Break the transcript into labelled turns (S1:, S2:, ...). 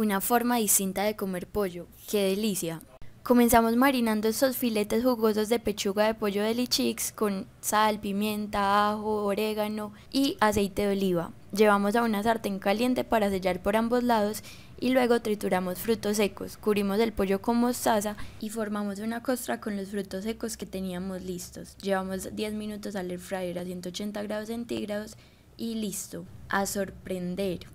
S1: Una forma distinta de comer pollo. ¡Qué delicia! Comenzamos marinando estos filetes jugosos de pechuga de pollo de lichix con sal, pimienta, ajo, orégano y aceite de oliva. Llevamos a una sartén caliente para sellar por ambos lados y luego trituramos frutos secos, cubrimos el pollo con mostaza y formamos una costra con los frutos secos que teníamos listos. Llevamos 10 minutos al air fryer a 180 grados centígrados y listo. A sorprender.